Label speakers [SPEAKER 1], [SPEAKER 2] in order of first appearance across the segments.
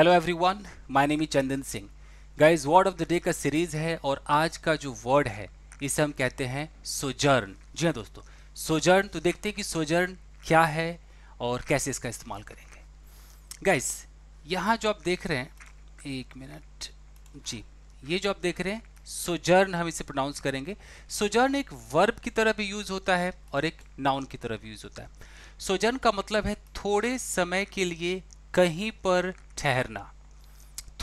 [SPEAKER 1] hello everyone my name is Chandan Singh guys word of the day का series है और आज का जो वर्ड है इसे हम कहते हैं सोजर्न जी हाँ दोस्तों सोजर्न तो देखते हैं कि सोजर्न क्या है और कैसे इसका इस्तेमाल करेंगे गाइस यहाँ जो आप देख रहे हैं एक मिनट जी ये जो आप देख रहे हैं सोजर्न हम इसे प्रोनाउंस करेंगे सोजर्न एक वर्ब की तरह भी यूज़ होता है और एक नाउन की तरह भी यूज़ होता है सोजर्न का मतलब है थोड़े समय के लिए कहीं पर ठहरना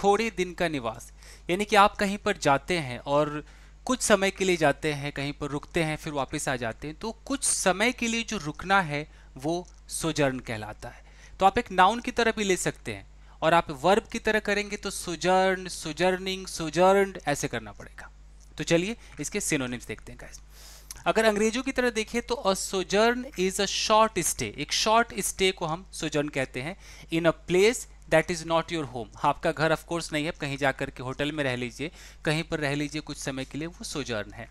[SPEAKER 1] थोड़े दिन का निवास यानी कि आप कहीं पर जाते हैं और कुछ समय के लिए जाते हैं कहीं पर रुकते हैं फिर वापस आ जाते हैं तो कुछ समय के लिए जो रुकना है वो सुजर्न कहलाता है तो आप एक नाउन की तरह भी ले सकते हैं और आप वर्ब की तरह करेंगे तो सुजर्न सुजर्निंग सुजर्न ऐसे करना पड़ेगा तो चलिए इसके सिनोनिम्स देखते हैं गाइस अगर अंग्रेजों की तरह देखें तो a sojourn is a short stay एक शॉर्ट स्टे को हम सोजर्न कहते हैं in a place that is not your home आपका घर ऑफ कोर्स नहीं है कहीं जाकर के होटल में रह लीजिए कहीं पर रह लीजिए कुछ समय के लिए वो सोजर्न है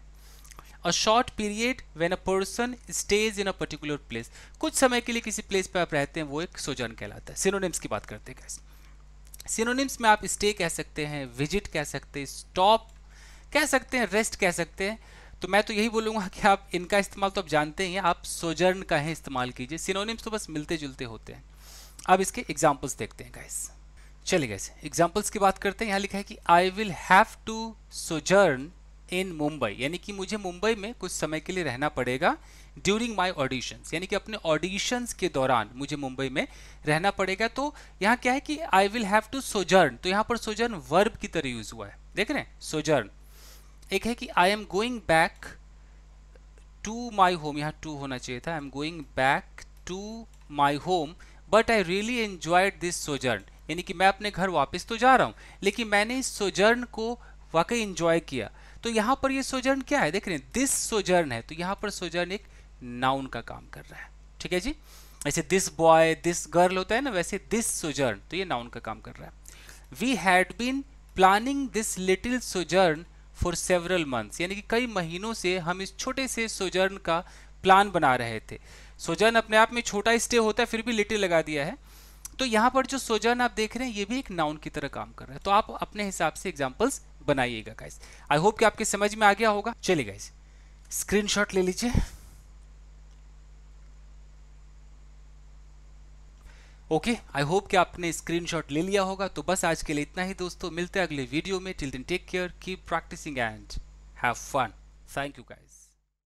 [SPEAKER 1] a short period when a person stays in a particular place कुछ समय के लिए किसी प्लेस पर आप रहते हैं वो एक सोजर्न कहलाता है सिनोनिम्स की बात करते हैं कैसे सिनोनिम्स में आप स्टे कह सकते हैं विजिट कह सकते हैं स्टॉप कह सकते हैं रेस्ट कह सकते हैं तो मैं तो यही बोलूँगा कि आप इनका इस्तेमाल तो आप जानते ही हैं आप सोजर्न का है इस्तेमाल कीजिए सिनोनिम्स तो बस मिलते जुलते होते हैं अब इसके एग्जाम्पल्स देखते हैं गाइस चलिए गैस एग्जाम्पल्स की बात करते हैं यहाँ लिखा है कि I will have to sojourn in Mumbai यानी कि मुझे मुंबई में कुछ समय के लिए रहना पड़ेगा ड्यूरिंग माई ऑडिशंस यानी कि अपने ऑडिशंस के दौरान मुझे मुंबई में रहना पड़ेगा तो यहाँ क्या है कि I will have to sojourn तो यहाँ पर सोजर्न वर्ब की तरह यूज हुआ है देख रहे हैं सोजर्न एक है कि I am going back to my home यहाँ टू होना चाहिए था I am going back to my home but I really enjoyed this sojourn यानी कि मैं अपने घर वापस तो जा रहा हूँ लेकिन मैंने इस सोजर्न को वाकई इन्जॉय किया तो यहाँ पर ये सोजर्न क्या है देख रहे हैं दिस सोजर्न है तो यहाँ पर सोजर्न एक नाउन का काम कर रहा है ठीक है जी ऐसे दिस बॉय दिस गर्ल होता है ना वैसे दिस सोजर्न तो ये नाउन का काम कर रहा है we had been planning this little sojourn for several months यानी कि कई महीनों से हम इस छोटे से सोजर्न का प्लान बना रहे थे सोजर्न अपने आप में छोटा स्टे होता है फिर भी लिटिल लगा दिया है तो यहाँ पर जो सोजर्न आप देख रहे हैं ये भी एक नाउन की तरह काम कर रहा है तो आप अपने हिसाब से एग्जाम्पल्स बनाइएगा गाइज आई होप कि आपके समझ में आ गया होगा चलिए गाइज स्क्रीनशॉट ले लीजिए ओके आई होप कि आपने स्क्रीनशॉट ले लिया होगा तो बस आज के लिए इतना ही दोस्तों मिलते हैं अगले वीडियो में till then take care keep practising and have fun thank you guys